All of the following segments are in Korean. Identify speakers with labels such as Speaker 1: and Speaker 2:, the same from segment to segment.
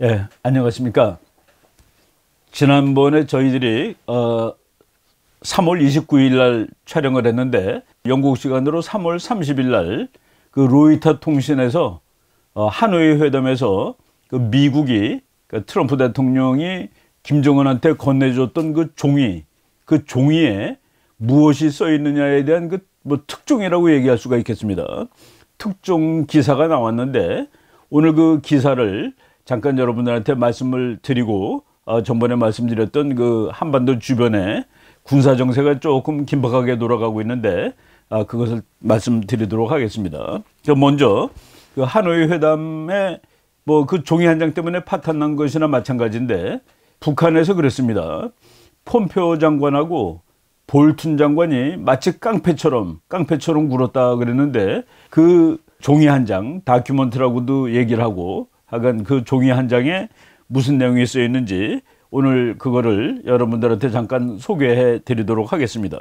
Speaker 1: 예, 안녕하십니까. 지난번에 저희들이 어, 3월 29일 날 촬영을 했는데 영국 시간으로 3월 30일 날그 로이터 통신에서 어, 하노이 회담에서 그 미국이 그 트럼프 대통령이 김정은한테 건네줬던 그 종이 그 종이에 무엇이 써 있느냐에 대한 그 뭐 특종이라고 얘기할 수가 있겠습니다. 특종 기사가 나왔는데 오늘 그 기사를 잠깐 여러분들한테 말씀을 드리고 어, 전번에 말씀드렸던 그 한반도 주변에 군사 정세가 조금 긴박하게 돌아가고 있는데 아, 그것을 말씀드리도록 하겠습니다. 먼저 그 하노이 회담에 뭐 그 종이 한 장 때문에 파탄난 것이나 마찬가지인데 북한에서 그랬습니다. 폼표 장관하고 볼튼 장관이 마치 깡패처럼 깡패처럼 굴었다 그랬는데 그 종이 한장 다큐멘트라고도 얘기를 하고 하간 그 종이 한 장에 무슨 내용이 쓰여 있는지 오늘 그거를 여러분들한테 잠깐 소개해 드리도록 하겠습니다.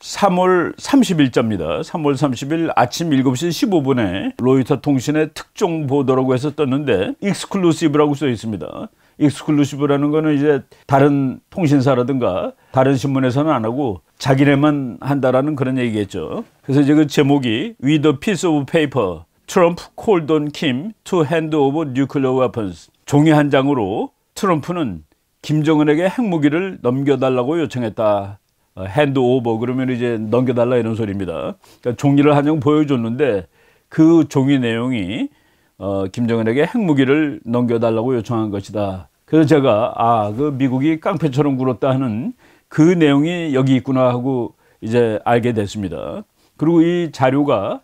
Speaker 1: 3월 30일자입니다. 3월 30일 아침 7시 15분에 로이터 통신의 특종 보도라고 해서 떴는데 익스클루시브라고 써 있습니다. 익스클루시브라는 거는 이제 다른 통신사라든가 다른 신문에서는 안 하고 자기네만 한다라는 그런 얘기겠죠. 그래서 이제 그 제목이 위더 피스 오브 페이퍼 트럼프 콜돈 l 투 핸드 오브 뉴클 m to h a 종이 한 장으로 트럼프는 김정은에게 핵무기를 넘겨달라고 요청했다. 어, 핸드 오버 그러면 이제 넘겨달라 이런 소리입니다. 그러니까 종이를 한 장 보여줬는데 그 종이 내용이 어, 김정은에게 핵무기를 넘겨달라고 요청한 것이다. 그래서 제가 아그 미국이 깡패처럼 굴었다 하는 그 내용이 여기 있구나 하고 이제 알게 됐습니다. 그리고 이 자료가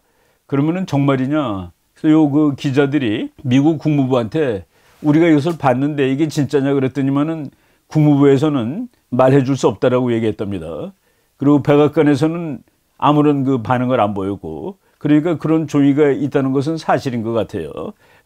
Speaker 1: 그러면은 정말이냐? 그래서 요 그 기자들이 미국 국무부한테 우리가 이것을 봤는데 이게 진짜냐 그랬더니만은 국무부에서는 말해줄 수 없다라고 얘기했답니다. 그리고 백악관에서는 아무런 그 반응을 안 보였고 그러니까 그런 종이가 있다는 것은 사실인 것 같아요.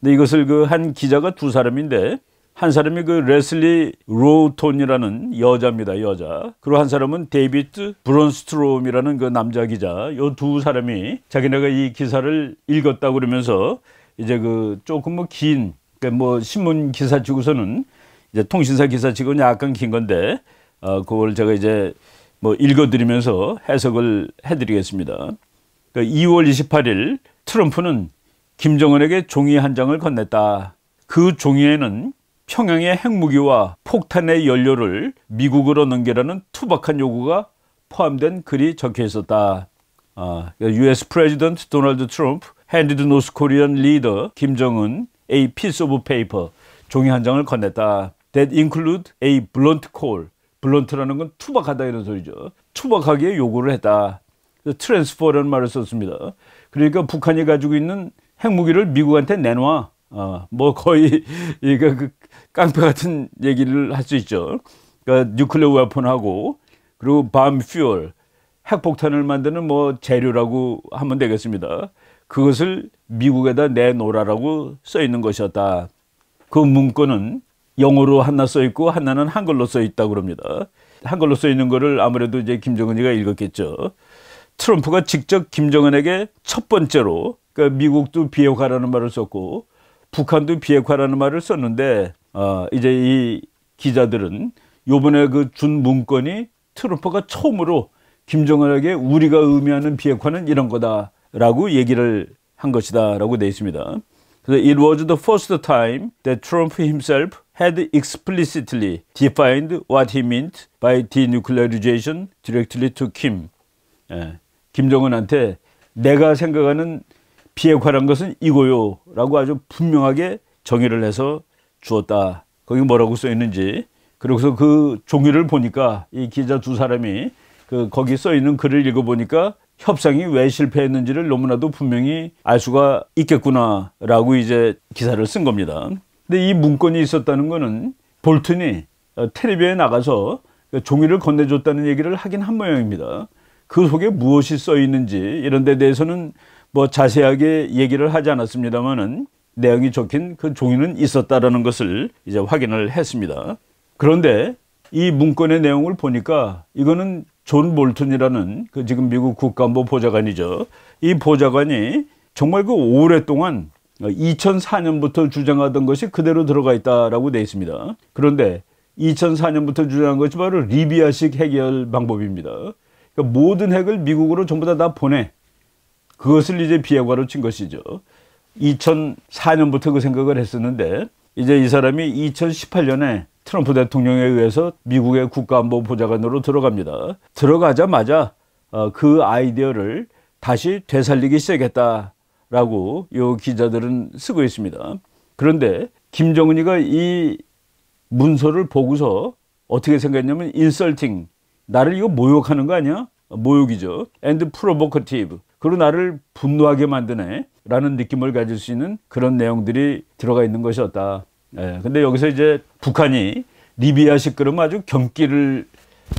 Speaker 1: 근데 이것을 그 한 기자가 두 사람인데 한 사람이 그 레슬리 로톤이라는 여자입니다 여자 그리고 한 사람은 데이비드 브론스트롬이라는 그 남자 기자 요 두 사람이 자기네가 이 기사를 읽었다고 그러면서 이제 그 조금 뭐긴 그 뭐 신문 기사 치고서는 이제 통신사 기사 치고는 약간 긴 건데 어, 그걸 제가 이제 뭐 읽어드리면서 해석을 해드리겠습니다. 그 2월 28일 트럼프는 김정은에게 종이 한 장을 건넸다. 그 종이에는 평양의 핵무기와 폭탄의 연료를 미국으로 넘기라는 투박한 요구가 포함된 글이 적혀 있었다. 아, US 프레지던트 도널드 트럼프, 핸디드 노스 코리안 리더 김정은 a piece of paper 종이 한 장을 건넸다. That include a blunt call. 블런트라는 건 투박하다 이런 소리죠. 투박하게 요구를 했다. 트랜스퍼라는 말을 썼습니다. 그러니까 북한이 가지고 있는 핵무기를 미국한테 내놔. 어, 뭐 거의 그러그 깡패 같은 얘기를 할 수 있죠. 그러니까 뉴클레어 웨폰하고 그리고 밤 퓨얼 핵폭탄을 만드는 뭐 재료라고 하면 되겠습니다. 그것을 미국에다 내놓으라고 써 있는 것이었다. 그 문건은 영어로 하나 써 있고 하나는 한글로 써있다 그럽니다. 한글로 써 있는 거를 아무래도 이제 김정은이가 읽었겠죠. 트럼프가 직접 김정은에게 첫 번째로 그러니까 미국도 비핵화라는 말을 썼고 북한도 비핵화라는 말을 썼는데 어, 이제 이 기자들은 요번에 그 준 문건이 트럼프가 처음으로 김정은에게 우리가 의미하는 비핵화는 이런 거다라고 얘기를 한 것이다라고 돼 있습니다. 그래서 it was the first time that Trump himself had explicitly defined what he meant by denuclearization directly to Kim. 예, 김정은한테 내가 생각하는 비핵화란 것은 이거요라고 아주 분명하게 정의를 해서 주었다. 거기 뭐라고 써 있는지. 그리고서 그 종이를 보니까 이 기자 두 사람이 그 거기 써 있는 글을 읽어보니까 협상이 왜 실패했는지를 너무나도 분명히 알 수가 있겠구나라고 이제 기사를 쓴 겁니다. 근데 이 문건이 있었다는 거는 볼튼이 어, 테레비에 나가서 그 종이를 건네줬다는 얘기를 하긴 한 모양입니다. 그 속에 무엇이 써 있는지 이런 데 대해서는 뭐 자세하게 얘기를 하지 않았습니다만은 내용이 적힌 그 종이는 있었다라는 것을 이제 확인을 했습니다. 그런데 이 문건의 내용을 보니까 이거는 존 몰튼이라는 그 지금 미국 국가안보 보좌관이죠. 이 보좌관이 정말 그 오랫동안 2004년부터 주장하던 것이 그대로 들어가 있다라고 돼 있습니다. 그런데 2004년부터 주장한 것이 바로 리비아식 해결 방법입니다. 그러니까 모든 핵을 미국으로 전부 다다 보내. 그것을 이제 비핵화로 친 것이죠. 2004년부터 그 생각을 했었는데 이제 이 사람이 2018년에 트럼프 대통령에 의해서 미국의 국가안보보좌관으로 들어갑니다. 들어가자마자 어, 그 아이디어를 다시 되살리기 시작했다라고 요 기자들은 쓰고 있습니다. 그런데 김정은이가 이 문서를 보고서 어떻게 생각했냐면 인설팅 나를 이거 모욕하는 거 아니야? 모욕이죠. 앤드 프로보커티브 그리고 나를 분노하게 만드네. 라는 느낌을 가질 수 있는 그런 내용들이 들어가 있는 것이었다. 예, 근데 여기서 이제 북한이 리비아식 그럼 아주 경기를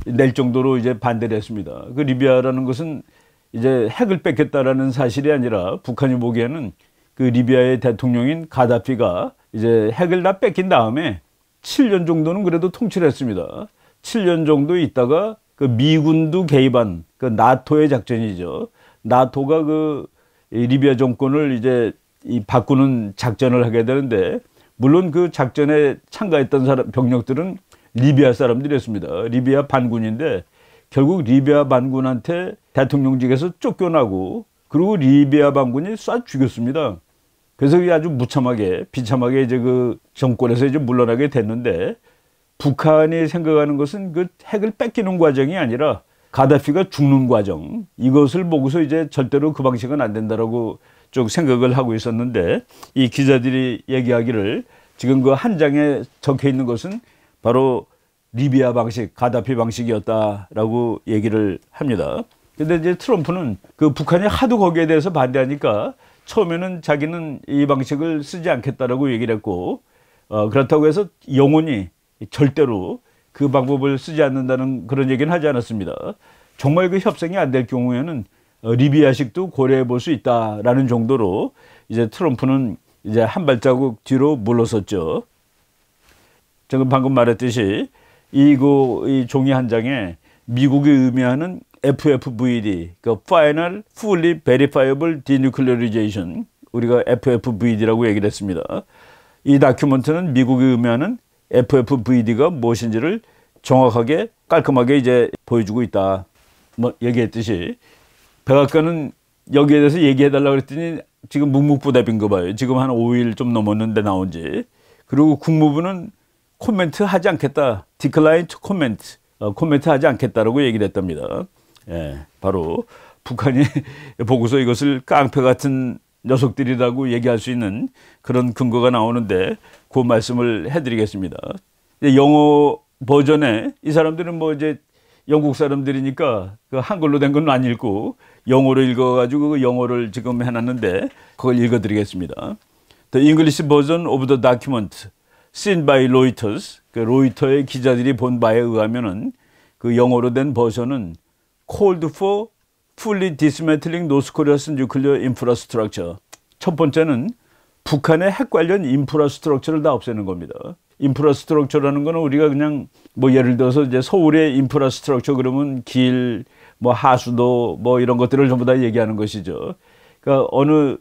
Speaker 1: 낼 정도로 이제 반대를 했습니다. 그 리비아라는 것은 이제 핵을 뺏겠다라는 사실이 아니라 북한이 보기에는 그 리비아의 대통령인 가다피가 이제 핵을 다 뺏긴 다음에 7년 정도는 그래도 통치를 했습니다. 7년 정도 있다가 그 미군도 개입한 그 나토의 작전이죠. 나토가 그 리비아 정권을 이제 바꾸는 작전을 하게 되는데 물론 그 작전에 참가했던 사람 병력들은 리비아 사람들이었습니다. 리비아 반군인데 결국 리비아 반군한테 대통령직에서 쫓겨나고 그리고 리비아 반군이 쏴 죽였습니다. 그래서 아주 무참하게 비참하게 이제 그 정권에서 이제 물러나게 됐는데 북한이 생각하는 것은 그 핵을 뺏기는 과정이 아니라 가다피가 죽는 과정 이것을 보고서 이제 절대로 그 방식은 안 된다라고 쭉 생각을 하고 있었는데 이 기자들이 얘기하기를 지금 그 한 장에 적혀 있는 것은 바로 리비아 방식, 가다피 방식이었다라고 얘기를 합니다. 근데 이제 트럼프는 그 북한이 하도 거기에 대해서 반대하니까 처음에는 자기는 이 방식을 쓰지 않겠다라고 얘기를 했고 어, 그렇다고 해서 영원히 절대로 그 방법을 쓰지 않는다는 그런 얘기는 하지 않았습니다. 정말 그 협상이 안 될 경우에는 어, 리비아식도 고려해 볼 수 있다라는 정도로 이제 트럼프는 이제 한 발자국 뒤로 물러섰죠. 지금 방금 말했듯이 이고 이 종이 한 장에 미국이 의미하는 FFVD, 그 Final Fully Verifiable Denuclearization, 우리가 FFVD라고 얘기를 했습니다. 이 다큐멘트는 미국이 의미하는 FFVD가 무엇인지를 정확하게 깔끔하게 이제 보여주고 있다. 뭐 얘기했듯이 백악관은 여기에 대해서 얘기해달라 그랬더니 지금 묵묵부답인 거 봐요. 지금 한 5일 좀 넘었는데 나온 지. 그리고 국무부는 코멘트 하지 않겠다. 디클라인 투 코멘트. 코멘트 하지 않겠다라고 얘기를 했답니다. 예, 바로 북한이 보고서 이것을 깡패 같은 녀석들이라고 얘기할 수 있는 그런 근거가 나오는데 그 말씀을 해드리겠습니다. 영어 버전에 이 사람들은 뭐 이제 영국 사람들이니까 그 한글로 된 건 안 읽고 영어로 읽어가지고 그 영어를 지금 해놨는데 그걸 읽어드리겠습니다. The English version of the document seen by Reuters, 그 로이터의 기자들이 본 바에 의하면은 그 영어로 된 버전은 called for 풀리 디스 y 틀링노스코리아 l 뉴클리어 인프라스트럭처 첫 번째는 북한의 핵 관련 인프라스트럭처를 다 없애는 겁니다. 인프라스트럭처라는 거는 우리가 그냥 뭐 예를 들어서 이제 서울의 인프라스트럭처 그러면 길, 뭐 하수도 뭐 이런 것들을 전부 다 얘기하는 것이죠. 그러니까 어느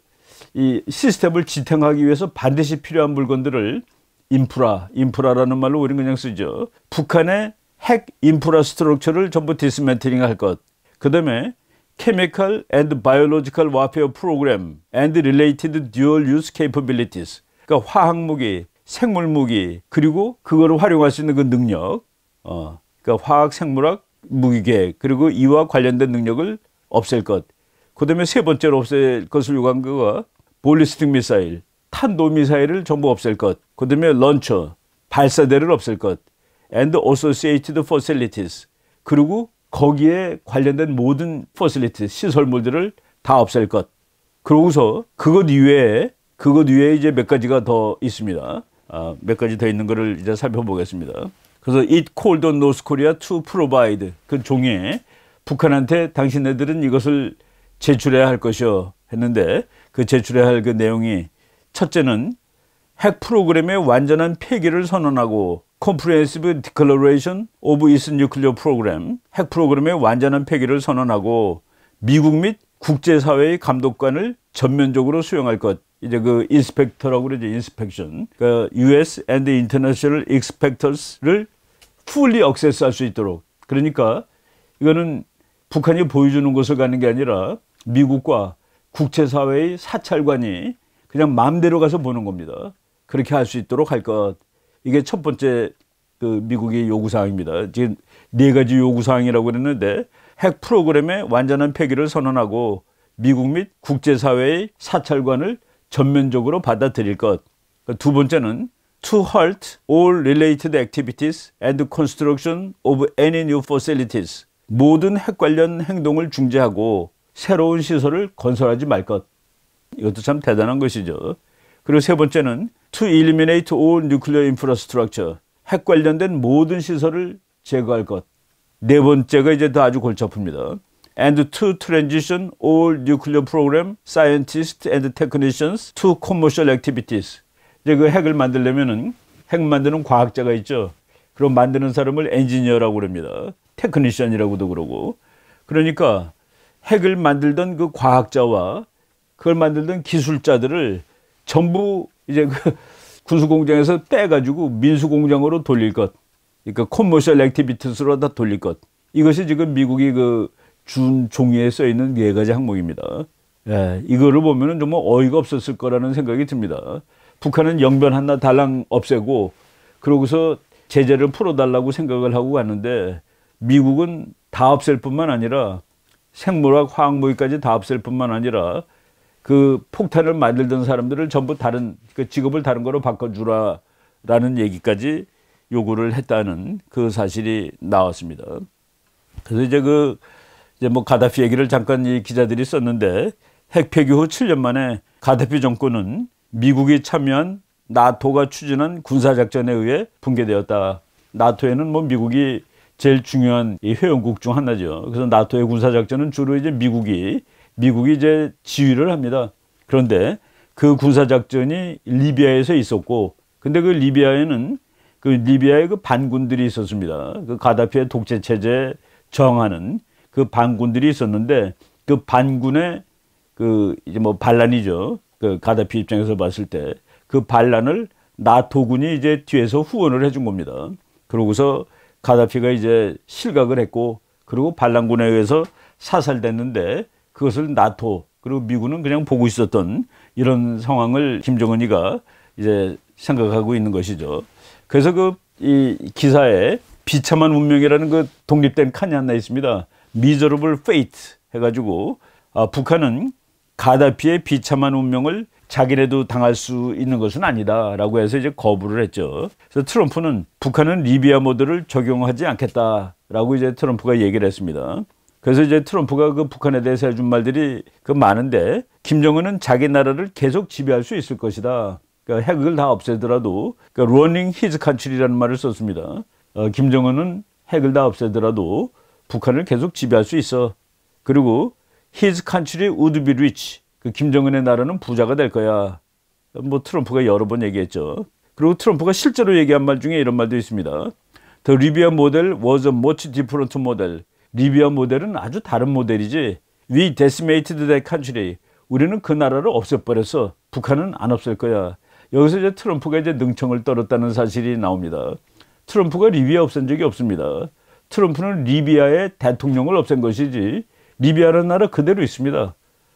Speaker 1: 이 시스템을 지탱하기 위해서 반드시 필요한 물건들을 인프라, 인프라라는 말로 우리는 그냥 쓰죠. 북한의 핵 인프라스트럭처를 전부 디스멘트링 할 것. 그 다음에 Chemical and Biological Warfare Program and Related Dual Use Capabilities 그러니까 화학무기, 생물무기 그리고 그거를 활용할 수 있는 그 능력 어, 그러니까 화학, 생물학, 무기계 그리고 이와 관련된 능력을 없앨 것. 그 다음에 세 번째로 없앨 것을 요구한 거가 볼리스틱 미사일, 탄도 미사일을 전부 없앨 것. 그 다음에 런처, 발사대를 없앨 것. and associated facilities. 그리고 거기에 관련된 모든 퍼실리티 시설물들을 다 없앨 것. 그러고서 그것 이외에 그것 이외에 이제 몇 가지가 더 있습니다. 아, 몇 가지 더 있는 거를 이제 살펴보겠습니다. 그래서 it called on North Korea to provide 그 종에 이 북한한테 당신네들은 이것을 제출해야 할 것이요 했는데 그 제출해야 할 그 내용이 첫째는 핵 프로그램의 완전한 폐기를 선언하고 Comprehensive Declaration of its Nuclear Program 핵 프로그램의 완전한 폐기를 선언하고 미국 및 국제사회의 감독관을 전면적으로 수용할 것 이제 그 인스펙터라고 그러죠 인스펙션 그 그러니까 US and International Inspectors를 풀리 억세스할 수 있도록 그러니까 이거는 북한이 보여주는 곳을 가는 게 아니라 미국과 국제사회의 사찰관이 그냥 마음대로 가서 보는 겁니다 그렇게 할 수 있도록 할것 이게 첫 번째 그 미국의 요구사항입니다. 지금 네 가지 요구사항이라고 그랬는데 핵 프로그램의 완전한 폐기를 선언하고 미국 및 국제사회의 사찰관을 전면적으로 받아들일 것. 그러니까 두 번째는 to halt all related activities and construction of any new facilities. 모든 핵 관련 행동을 중재하고 새로운 시설을 건설하지 말 것. 이것도 참 대단한 것이죠. 그리고 세 번째는 to eliminate all nuclear infrastructure 핵 관련된 모든 시설을 제거할 것. 네 번째가 이제 더 아주 골치 아픕니다. and to transition all nuclear program scientists and technicians to commercial activities. 이제 그 핵을 만들려면은 핵 만드는 과학자가 있죠. 그럼 만드는 사람을 엔지니어라고 그럽니다. 테크니션이라고도 그러고. 그러니까 핵을 만들던 그 과학자와 그걸 만들던 기술자들을 전부 이제 그 군수공장에서 빼가지고 민수공장으로 돌릴 것. 그러니까 컨머셜 액티비티스로 다 돌릴 것. 이것이 지금 미국이 그 준 종이에 써 있는 네 가지 항목입니다. 예, 이거를 보면은 정말 어이가 없었을 거라는 생각이 듭니다. 북한은 영변 하나 달랑 없애고 그러고서 제재를 풀어달라고 생각을 하고 갔는데 미국은 다 없앨 뿐만 아니라 생물학 화학무기까지 다 없앨 뿐만 아니라 그 폭탄을 만들던 사람들을 전부 다른 그 직업을 다른 거로 바꿔주라라는 얘기까지 요구를 했다는 그 사실이 나왔습니다. 그래서 이제 그 이제 뭐 가다피 얘기를 잠깐 이 기자들이 썼는데 핵 폐기 후 7년 만에 가다피 정권은 미국이 참여한 나토가 추진한 군사 작전에 의해 붕괴되었다. 나토에는 뭐 미국이 제일 중요한 회원국 중 하나죠. 그래서 나토의 군사 작전은 주로 이제 미국이 미국이 이제 지휘를 합니다. 그런데 그 군사작전이 리비아에서 있었고 근데 그 리비아에는 그 리비아의 그 반군들이 있었습니다. 그 가다피의 독재체제 저항하는 그 반군들이 있었는데 그 반군의 그 이제 뭐 반란이죠. 그 가다피 입장에서 봤을 때 그 반란을 나토군이 이제 뒤에서 후원을 해준 겁니다. 그러고서 가다피가 이제 실각을 했고 그리고 반란군에 의해서 사살됐는데 그것을 나토 그리고 미군은 그냥 보고 있었던 이런 상황을 김정은이가 이제 생각하고 있는 것이죠. 그래서 그 이 기사에 비참한 운명이라는 그 독립된 칸이 하나 있습니다. 미저러블 페이트 해가지고 아, 북한은 가다피의 비참한 운명을 자기네도 당할 수 있는 것은 아니다라고 해서 이제 거부를 했죠. 그래서 트럼프는 북한은 리비아 모드를 적용하지 않겠다라고 이제 트럼프가 얘기를 했습니다. 그래서 이제 트럼프가 그 북한에 대해서 해준 말들이 그 많은데 김정은은 자기 나라를 계속 지배할 수 있을 것이다. 그러니까 핵을 다 없애더라도 그러니까 running his country라는 말을 썼습니다. 어, 김정은은 핵을 다 없애더라도 북한을 계속 지배할 수 있어. 그리고 his country would be rich. 그 김정은의 나라는 부자가 될 거야. 뭐 트럼프가 여러 번 얘기했죠. 그리고 트럼프가 실제로 얘기한 말 중에 이런 말도 있습니다. The Libya model was a much different model. 리비아 모델은 아주 다른 모델이지. We decimated that country. 우리는 그 나라를 없애버려서 북한은 안 없앨 거야. 여기서 이제 트럼프가 이제 능청을 떨었다는 사실이 나옵니다. 트럼프가 리비아 없앤 적이 없습니다. 트럼프는 리비아의 대통령을 없앤 것이지 리비아라는 나라 그대로 있습니다.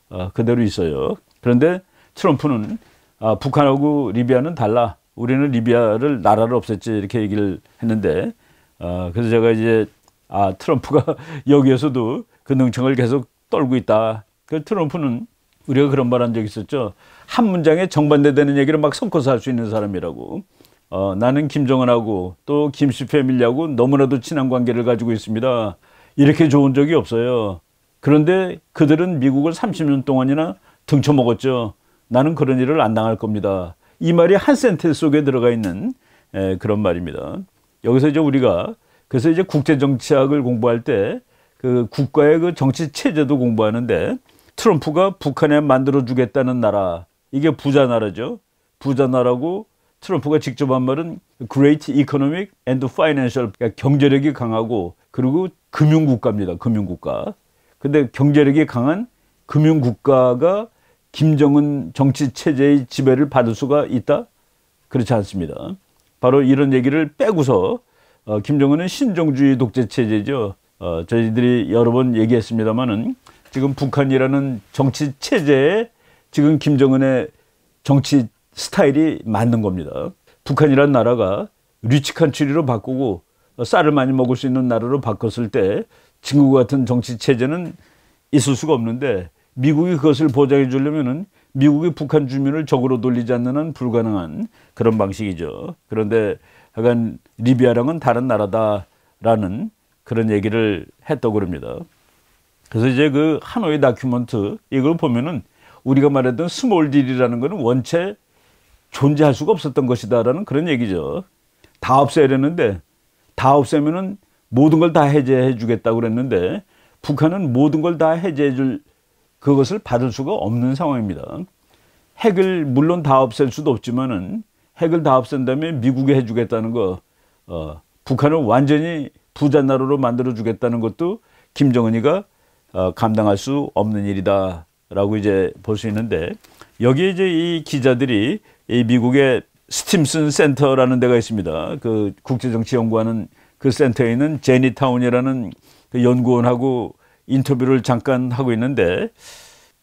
Speaker 1: 아, 그대로 있어요. 그런데 트럼프는 아, 북한하고 리비아는 달라. 우리는 리비아를 나라를 없앴지 이렇게 얘기를 했는데 아, 그래서 제가 이제 아, 트럼프가 여기에서도 그 능청을 계속 떨고 있다. 그 트럼프는 우리가 그런 말 한적 있었죠. 한 문장에 정반대되는 얘기를 막 섞어서 할 수 있는 사람이라고. 어, 나는 김정은하고 또 김 씨 패밀리하고 너무나도 친한 관계를 가지고 있습니다. 이렇게 좋은 적이 없어요. 그런데 그들은 미국을 30년 동안이나 등쳐먹었죠. 나는 그런 일을 안 당할 겁니다. 이 말이 한센텐 속에 들어가 있는 에, 그런 말입니다. 여기서 이제 우리가 그래서 이제 국제 정치학을 공부할 때 그 국가의 그 정치 체제도 공부하는데 트럼프가 북한에 만들어 주겠다는 나라 이게 부자 나라죠. 부자 나라고 트럼프가 직접 한 말은 great economic and financial 그러니까 경제력이 강하고 그리고 금융국가입니다. 금융국가. 근데 경제력이 강한 금융국가가 김정은 정치 체제의 지배를 받을 수가 있다? 그렇지 않습니다. 바로 이런 얘기를 빼고서 어, 김정은은 신종주의 독재 체제죠. 어, 저희들이 여러 번 얘기했습니다만은 지금 북한이라는 정치 체제에 지금 김정은의 정치 스타일이 맞는 겁니다. 북한이란 나라가 리치한 추리로 바꾸고 쌀을 많이 먹을 수 있는 나라로 바꿨을 때 중국 같은 정치 체제는 있을 수가 없는데 미국이 그것을 보장해 주려면은 미국이 북한 주민을 적으로 돌리지 않는 한 불가능한 그런 방식이죠. 그런데 약간 리비아랑은 다른 나라다라는 그런 얘기를 했다고 그럽니다. 그래서 이제 그 하노이 다큐먼트 이걸 보면은 우리가 말했던 스몰 딜이라는 것은 원체 존재할 수가 없었던 것이다라는 그런 얘기죠. 다 없애야 되는데 다 없애면은 모든 걸 다 해제해 주겠다고 그랬는데 북한은 모든 걸 다 해제해 줄 그것을 받을 수가 없는 상황입니다. 핵을 물론 다 없앨 수도 없지만은 핵을 다 없앤다면 미국에 해주겠다는 거, 어, 북한을 완전히 부자 나라로 만들어 주겠다는 것도 김정은이가 어, 감당할 수 없는 일이다라고 이제 볼 수 있는데 여기 이제 이 기자들이 이 미국의 스팀슨 센터라는 데가 있습니다. 그 국제정치 연구하는 그 센터에 있는 제니타운이라는 그 연구원하고 인터뷰를 잠깐 하고 있는데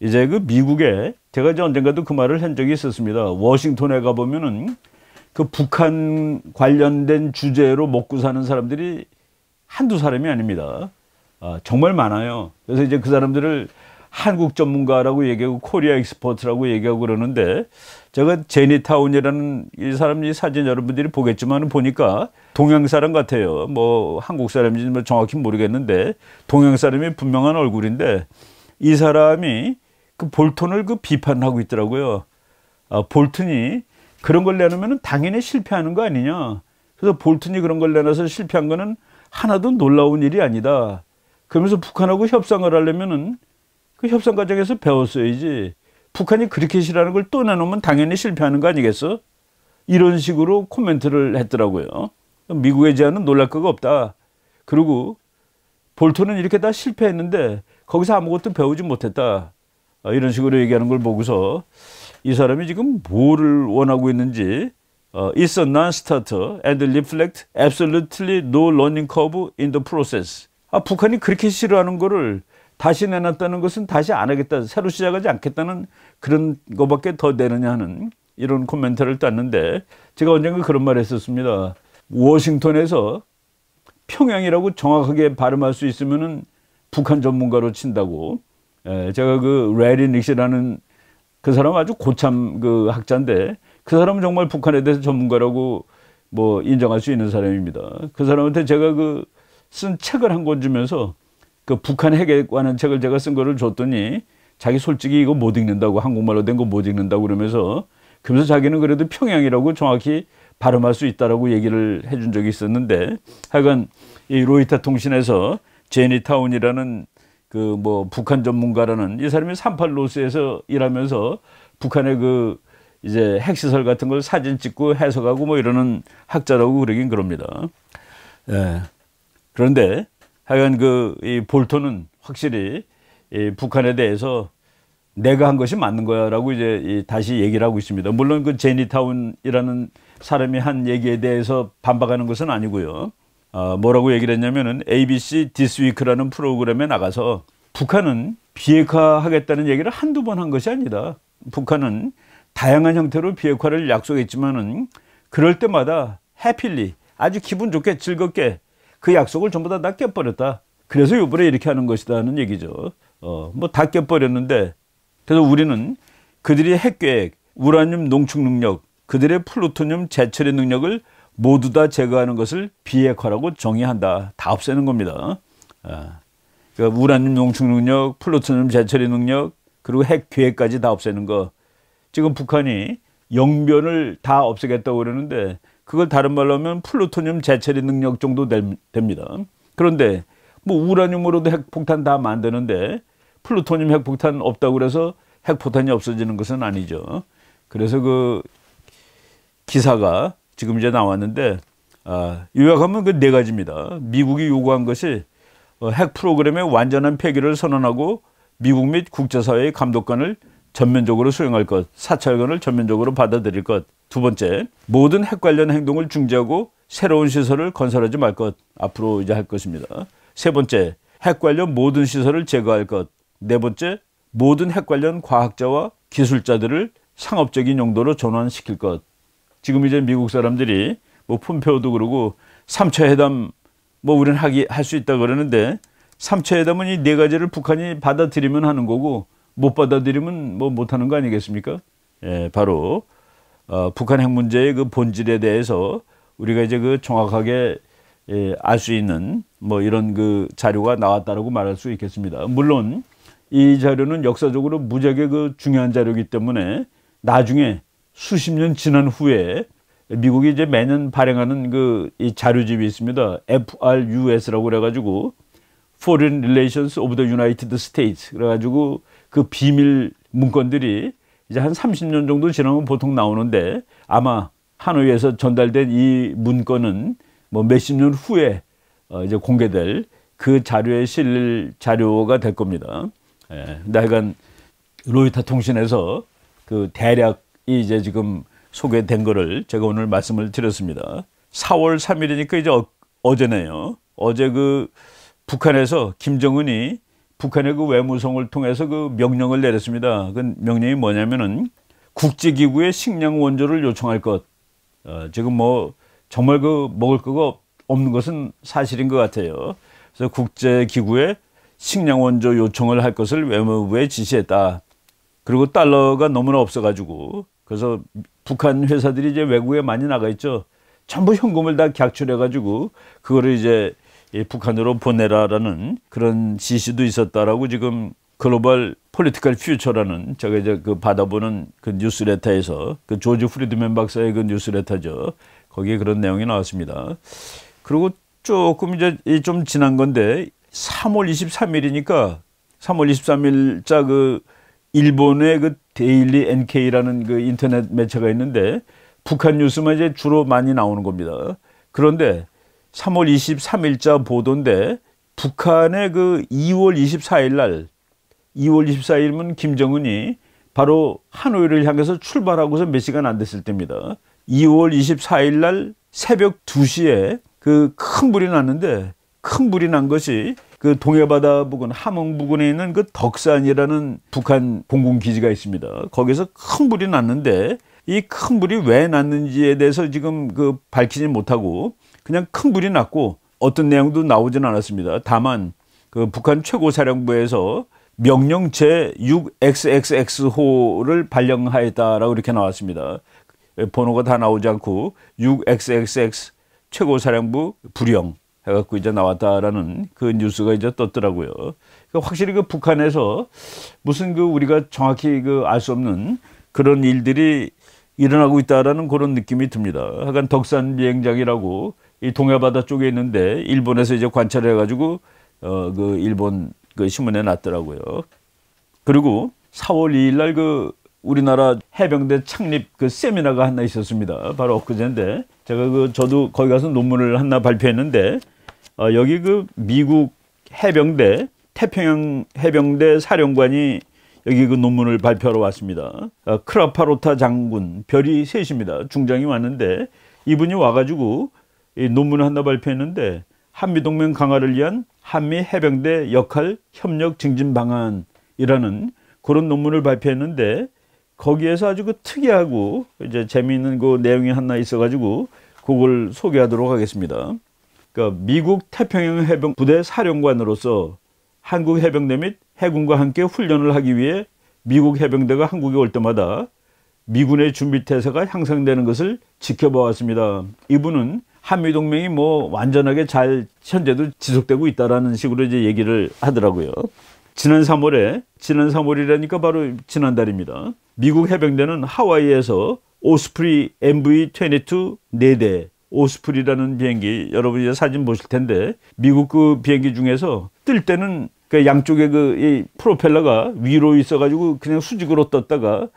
Speaker 1: 이제 그 미국에 제가 이제 언젠가도 그 말을 한 적이 있었습니다. 워싱턴에 가 보면은 그 북한 관련된 주제로 먹고 사는 사람들이 한두 사람이 아닙니다. 아, 정말 많아요. 그래서 이제 그 사람들을 한국 전문가라고 얘기하고 코리아 익스퍼트라고 얘기하고 그러는데 제가 제니타운이라는 이 사람 이 사진 여러분들이 보겠지만 보니까 동양 사람 같아요. 뭐 한국 사람인지 뭐 정확히 모르겠는데 동양 사람이 분명한 얼굴인데 이 사람이 그 볼턴을 그 비판하고 있더라고요. 아, 볼튼이 그런 걸 내놓으면 당연히 실패하는 거 아니냐. 그래서 볼튼이 그런 걸 내놔서 실패한 거는 하나도 놀라운 일이 아니다. 그러면서 북한하고 협상을 하려면은 그 협상 과정에서 배웠어야지. 북한이 그렇게 싫어하는 걸 또 내놓으면 당연히 실패하는 거 아니겠어? 이런 식으로 코멘트를 했더라고요. 미국의 제안은 놀랄 거가 없다. 그리고 볼턴은 이렇게 다 실패했는데 거기서 아무것도 배우지 못했다. 어, 이런 식으로 얘기하는 걸 보고서 이 사람이 지금 뭐를 원하고 있는지 어, It's a non-starter and reflect absolutely no learning curve in the process. 아, 북한이 그렇게 싫어하는 거를 다시 내놨다는 것은 다시 안 하겠다, 새로 시작하지 않겠다는 그런 것밖에더 내느냐 하는 이런 코멘트를 땄는데 제가 언젠가 그런 말을 했었습니다. 워싱턴에서 평양이라고 정확하게 발음할 수 있으면 북한 전문가로 친다고 예, 제가 그 레리 닉시라는 그 사람 아주 고참 그 학자인데 그 사람은 정말 북한에 대해서 전문가라고 뭐 인정할 수 있는 사람입니다. 그 사람한테 제가 그 쓴 책을 한 권 주면서 그 북한 핵에 관한 책을 제가 쓴 거를 줬더니 자기 솔직히 이거 못 읽는다고 한국말로 된 거 못 읽는다고 그러면서 그러면서 자기는 그래도 평양이라고 정확히 발음할 수 있다라고 얘기를 해준 적이 있었는데 하여간 이 로이터 통신에서 제니 타운이라는 그뭐 북한 전문가라는 이 사람이 38로스에서 일하면서 북한의 그 이제 핵시설 같은 걸 사진 찍고 해석하고 뭐 이러는 학자라고 그러긴 그럽니다. 예. 그런데 하여간 그 이볼턴는 확실히 이 북한에 대해서 내가 한 것이 맞는 거야라고 이제 다시 얘기를 하고 있습니다. 물론 그 제니타운이라는 사람이 한 얘기에 대해서 반박하는 것은 아니고요. 어, 뭐라고 얘기를 했냐면은 ABC 디스위크라는 프로그램에 나가서 북한은 비핵화하겠다는 얘기를 한두 번 한 것이 아니다. 북한은 다양한 형태로 비핵화를 약속했지만은 그럴 때마다 해필리 아주 기분 좋게 즐겁게 그 약속을 전부 다다 깨버렸다. 그래서 요번에 이렇게 하는 것이다는 얘기죠. 어, 뭐다 깨버렸는데 그래서 우리는 그들이 핵 계획, 우라늄 농축 능력, 그들의 플루토늄 재처리 능력을 모두 다 제거하는 것을 비핵화라고 정의한다. 다 없애는 겁니다. 아, 그러니까 우라늄 농축 능력, 플루토늄 재처리 능력, 그리고 핵기까지다 없애는 거. 지금 북한이 영변을 다 없애겠다고 그러는데 그걸 다른 말로 하면 플루토늄 재처리 능력 정도 됩니다. 그런데 뭐 우라늄으로도 핵폭탄 다 만드는데 플루토늄 핵폭탄 없다고 그래서 핵폭탄이 없어지는 것은 아니죠. 그래서 그 기사가 지금 이제 나왔는데 아, 요약하면 그 네 가지입니다. 미국이 요구한 것이 어, 핵 프로그램의 완전한 폐기를 선언하고 미국 및 국제사회의 감독관을 전면적으로 수행할 것, 사찰관을 전면적으로 받아들일 것. 두 번째, 모든 핵 관련 행동을 중지하고 새로운 시설을 건설하지 말 것. 앞으로 이제 할 것입니다. 세 번째, 핵 관련 모든 시설을 제거할 것. 네 번째, 모든 핵 관련 과학자와 기술자들을 상업적인 용도로 전환시킬 것. 지금 이제 미국 사람들이 뭐 폼페오도 그러고 3차 회담 뭐 우리는 하기 할 수 있다 그러는데 3차 회담은 이 네 가지를 북한이 받아들이면 하는 거고 못 받아들이면 뭐 못 하는 거 아니겠습니까? 예, 바로 어, 북한 핵 문제의 그 본질에 대해서 우리가 이제 그 정확하게 예, 알수 있는 뭐 이런 그 자료가 나왔다라고 말할 수 있겠습니다. 물론 이 자료는 역사적으로 무지하게 그 중요한 자료이기 때문에 나중에 수십 년 지난 후에 미국이 이제 매년 발행하는 그 자료집이 있습니다. FRUS라고 그래가지고 Foreign Relations of the United States 그래가지고 그 비밀 문건들이 이제 한 30년 정도 지나면 보통 나오는데 아마 하노이에서 전달된 이 문건은 뭐 몇십 년 후에 어 이제 공개될 그 자료에 실릴 자료가 될 겁니다. 예. 근데 하여간 로이타 통신에서 그 대략 이제 지금 소개된 거를 제가 오늘 말씀을 드렸습니다. 4월 3일이니까 이제 어, 제네요 어제 그 북한에서 김정은이 북한의 그 외무성을 통해서 그 명령을 내렸습니다. 그 명령이 뭐냐면은 국제기구의 식량 원조를 요청할 것. 어, 지금 뭐 정말 그 먹을 거가 없는 것은 사실인 것 같아요. 그래서 국제기구에 식량 원조 요청을 할 것을 외무부에 지시했다. 그리고 달러가 너무나 없어가지고 그래서 북한 회사들이 이제 외국에 많이 나가 있죠. 전부 현금을 다 객출해가지고 그거를 이제 북한으로 보내라라는 그런 지시도 있었다라고 지금 글로벌 폴리티컬 퓨처라는 제가 이제 그 받아보는 그 뉴스레터에서 그 조지 프리드맨 박사의 그 뉴스레터죠. 거기에 그런 내용이 나왔습니다. 그리고 조금 이제 좀 지난 건데 3월 23일이니까 3월 23일자 그 일본의 그 데일리 NK라는 그 인터넷 매체가 있는데 북한 뉴스만 이제 주로 많이 나오는 겁니다. 그런데 3월 23일자 보도인데 북한의 그 2월 24일 날 2월 24일은 김정은이 바로 하노이를 향해서 출발하고서 몇 시간 안 됐을 때입니다. 2월 24일 날 새벽 2시에 그 큰 불이 났는데 큰 불이 난 것이 그 동해바다 부근 함흥 부근에 있는 그 덕산이라는 북한 공군기지가 있습니다. 거기서 큰 불이 났는데 이 큰 불이 왜 났는지에 대해서 지금 그 밝히지 못하고 그냥 큰 불이 났고 어떤 내용도 나오진 않았습니다. 다만 그 북한 최고사령부에서 명령 제6XXX호를 발령하였다라고 이렇게 나왔습니다. 번호가 다 나오지 않고 6XXX 최고사령부 불영 해갖고 이제 나왔다라는 그 뉴스가 이제 떴더라고요. 그러니까 확실히 그 북한에서 무슨 그 우리가 정확히 그 알 수 없는 그런 일들이 일어나고 있다라는 그런 느낌이 듭니다. 하간 덕산 비행장이라고 이 동해바다 쪽에 있는데 일본에서 이제 관찰해가지고 어 그 일본 그 신문에 났더라고요. 그리고 4월 2일 날그 우리나라 해병대 창립 그 세미나가 하나 있었습니다. 바로 엊그제인데 제가 그 저도 거기 가서 논문을 하나 발표했는데 어, 여기 그 미국 해병대 태평양 해병대 사령관이 여기 그 논문을 발표하러 왔습니다. 어, 크라파로타 장군 별이 셋입니다. 중장이 왔는데 이분이 와가지고 이 논문을 하나 발표했는데 한미동맹 강화를 위한 한미 해병대 역할 협력 증진 방안이라는 그런 논문을 발표했는데 거기에서 아주 그 특이하고 이제 재미있는 그 내용이 하나 있어가지고 그걸 소개하도록 하겠습니다. 그 미국 태평양 해병 부대 사령관으로서 한국 해병대 및 해군과 함께 훈련을 하기 위해 미국 해병대가 한국에 올 때마다 미군의 준비태세가 향상되는 것을 지켜보았습니다 이분은 한미동맹이 뭐 완전하게 잘 현재도 지속되고 있다라는 식으로 이제 얘기를 하더라고요. 지난 3월에 지난 3월이라니까 바로 지난달입니다. 미국 해병대는 하와이에서 오스프리 MV-22 4대, 오스프리라는 비행기 여러분 이 사진 보실 텐데 미국 그 비행기 중에서 뜰 때는 그 양쪽에 그 이 프로펠러가 위로 있어가지고 그냥 수직으로 떴다가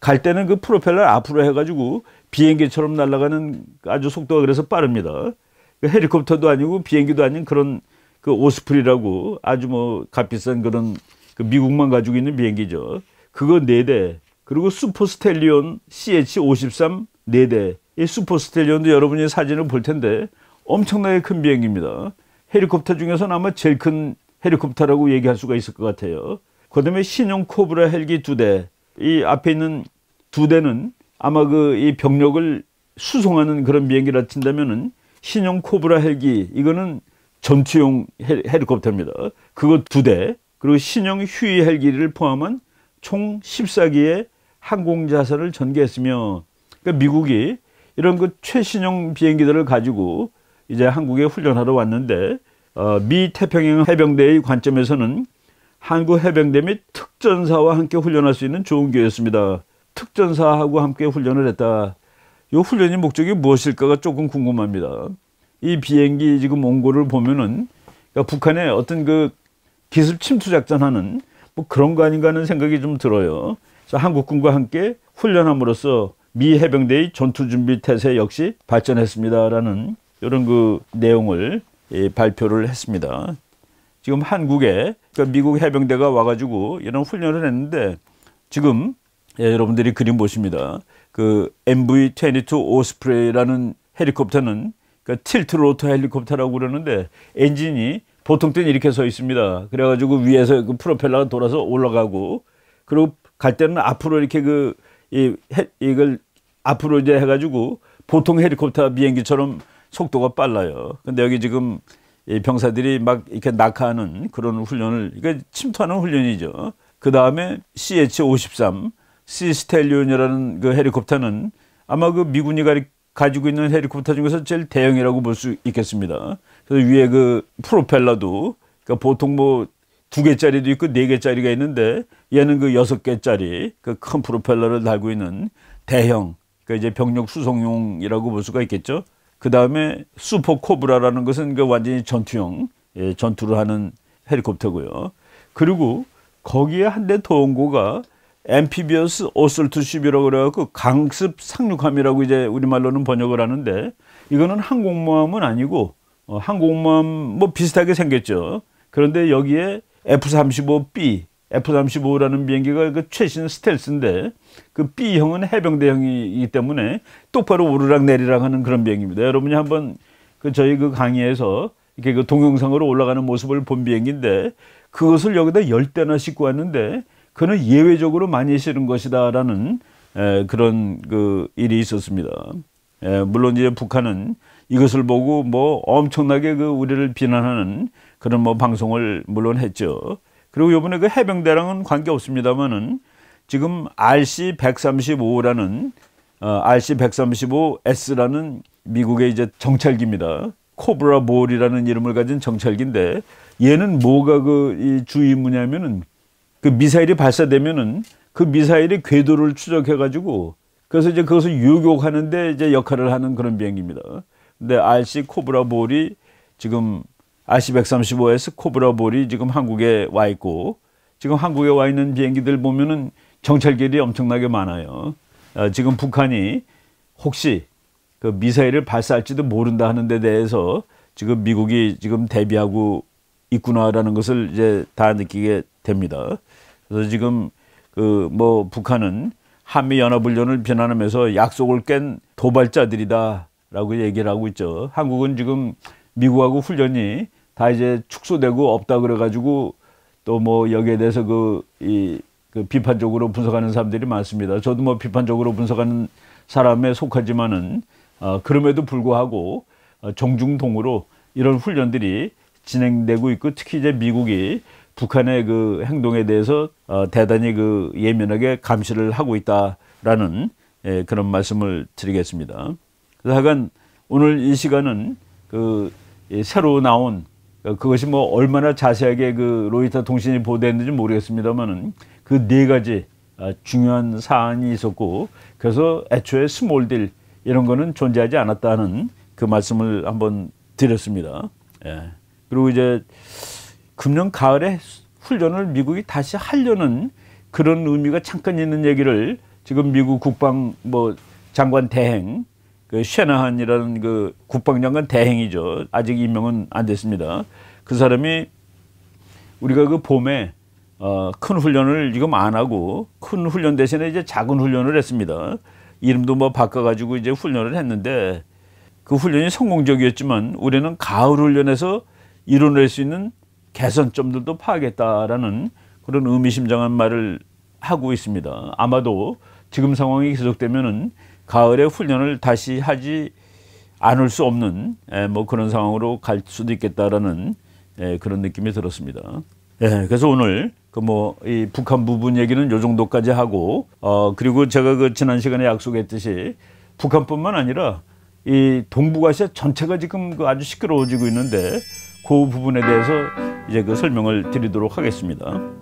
Speaker 1: 갈 때는 그 프로펠러 앞으로 해가지고 비행기처럼 날아가는 그 아주 속도가 그래서 빠릅니다. 그 헬리콥터도 아니고 비행기도 아닌 그런 그 오스프리라고 아주 뭐 값비싼 그런 그 미국만 가지고 있는 비행기죠. 그거 네대 그리고 슈퍼스텔리온 CH53 4대 이 슈퍼스텔리온도 여러분이 사진을 볼 텐데 엄청나게 큰 비행기입니다. 헬리콥터 중에서는 아마 제일 큰 헬리콥터라고 얘기할 수가 있을 것 같아요. 그 다음에 신형 코브라 헬기 두 대. 이 앞에 있는 두 대는 아마 그 이 병력을 수송하는 그런 비행기라 친다면은 신형 코브라 헬기 이거는 전투용 헬리콥터입니다. 그거 두 대. 그리고 신형 휴이 헬기를 포함한 총 14기의 항공자산을 전개했으며 그러니까 미국이 이런 그 최신형 비행기들을 가지고 이제 한국에 훈련하러 왔는데 어, 미 태평양 해병대의 관점에서는 한국 해병대 및 특전사와 함께 훈련할 수 있는 좋은 기회였습니다. 특전사하고 함께 훈련을 했다. 이 훈련의 목적이 무엇일까가 조금 궁금합니다. 이 비행기 지금 온 거를 보면은 그러니까 북한의 어떤 그 기습 침투 작전하는 뭐 그런 거 아닌가 하는 생각이 좀 들어요. 그래서 한국군과 함께 훈련함으로써 미 해병대의 전투 준비 태세 역시 발전했습니다라는 이런 그 내용을 예, 발표를 했습니다. 지금 한국에 그러니까 미국 해병대가 와가지고 이런 훈련을 했는데 지금 예, 여러분들이 그림 보십니다. 그 MV-22 오스프레이라는 헬리콥터는 그 그러니까 틸트 로터 헬리콥터라고 그러는데 엔진이 보통 때는 이렇게 서 있습니다. 그래가지고 위에서 그 프로펠러가 돌아서 올라가고 그리고 갈 때는 앞으로 이렇게 그이 이걸 앞으로 이제 해가지고 보통 헬리콥터 비행기처럼 속도가 빨라요. 근데 여기 지금 이 병사들이 막 이렇게 낙하하는 그런 훈련을 이게 침투하는 훈련이죠. 그 다음에 CH-53 C 스텔리온이라는 그 헬리콥터는 아마 그 미군이 가지고 있는 헬리콥터 중에서 제일 대형이라고 볼 수 있겠습니다. 그래서 위에 그 프로펠러도 그러니까 보통 뭐두 개짜리도 있고 네 개짜리가 있는데 얘는 그 여섯 개짜리 그 큰 프로펠러를 달고 있는 대형 그러니까 이제 병력 수송용이라고 볼 수가 있겠죠. 그 다음에 수퍼 코브라라는 것은 그 완전히 전투용 예, 전투를 하는 헬리콥터고요. 그리고 거기에 한 대더온 거가 엠피비어스 어설트십이라고 그래갖고 강습 상륙함이라고 이제 우리말로는 번역을 하는데 이거는 항공모함은 아니고 어, 항공모함 뭐 비슷하게 생겼죠. 그런데 여기에 F-35B, F-35라는 비행기가 그 최신 스텔스인데 그 B형은 해병대형이기 때문에 똑바로 오르락 내리락 하는 그런 비행기입니다. 여러분이 한번 그 저희 그 강의에서 이렇게 그 동영상으로 올라가는 모습을 본 비행기인데 그것을 여기다 열대나 싣고 왔는데 그는 예외적으로 많이 실은 것이다라는 에, 그런 그 일이 있었습니다. 에, 물론 이제 북한은 이것을 보고 뭐 엄청나게 그 우리를 비난하는 그런 뭐 방송을 물론 했죠. 그리고 요번에 그 해병대랑은 관계 없습니다만은 지금 RC 135라는 어, RC 135S라는 미국의 이제 정찰기입니다. 코브라 볼이라는 이름을 가진 정찰기인데 얘는 뭐가 그 이 주의무냐면은 그 미사일이 발사되면은 그미사일이 궤도를 추적해 가지고 그래서 이제 그것을 유격하는데 이제 역할을 하는 그런 비행기입니다. 네, RC 코브라 볼이 지금 RC 1 3 5 s 코브라 볼이 지금 한국에 와 있고 지금 한국에 와 있는 비행기들 보면은 정찰길이 엄청나게 많아요. 어, 지금 북한이 혹시 그 미사일을 발사할지도 모른다 하는 데 대해서 지금 미국이 지금 대비하고 있구나라는 것을 이제 다 느끼게 됩니다. 그래서 지금 그 뭐 북한은 한미 연합 훈련을 비난하면서 약속을 깬 도발자들이다. 라고 얘기를 하고 있죠. 한국은 지금 미국하고 훈련이 다 이제 축소되고 없다 그래가지고 또 뭐 여기에 대해서 그, 이, 그 비판적으로 분석하는 사람들이 많습니다. 저도 뭐 비판적으로 분석하는 사람에 속하지만은 어, 그럼에도 불구하고 어, 정중동으로 이런 훈련들이 진행되고 있고 특히 이제 미국이 북한의 그 행동에 대해서 어, 대단히 그 예민하게 감시를 하고 있다라는 예, 그런 말씀을 드리겠습니다. 하여간 오늘 이 시간은 그 예, 새로 나온 그것이 뭐 얼마나 자세하게 그 로이터 통신이 보도했는지 모르겠습니다만은 그 네 가지 아, 중요한 사안이 있었고 그래서 애초에 스몰딜 이런 거는 존재하지 않았다는 그 말씀을 한번 드렸습니다. 예. 그리고 이제 금년 가을에 훈련을 미국이 다시 하려는 그런 의미가 잠깐 있는 얘기를 지금 미국 국방 뭐 장관 대행 그 셰나한이라는 그 국방장관 대행이죠. 아직 임명은 안 됐습니다. 그 사람이 우리가 그 봄에 어, 큰 훈련을 지금 안 하고 큰 훈련 대신에 이제 작은 훈련을 했습니다. 이름도 뭐 바꿔가지고 이제 훈련을 했는데 그 훈련이 성공적이었지만 우리는 가을 훈련에서 이뤄낼 수 있는 개선점들도 파악했다라는 그런 의미심장한 말을 하고 있습니다. 아마도 지금 상황이 계속되면은 가을에 훈련을 다시 하지 않을 수 없는 에, 예, 뭐 그런 상황으로 갈 수도 있겠다라는 에, 예, 그런 느낌이 들었습니다. 예, 그래서 오늘 그 뭐 이 북한 부분 얘기는 요 정도까지 하고 어 그리고 제가 그 지난 시간에 약속했듯이 북한뿐만 아니라 이 동북아시아 전체가 지금 그 아주 시끄러워지고 있는데 그 부분에 대해서 이제 그 설명을 드리도록 하겠습니다.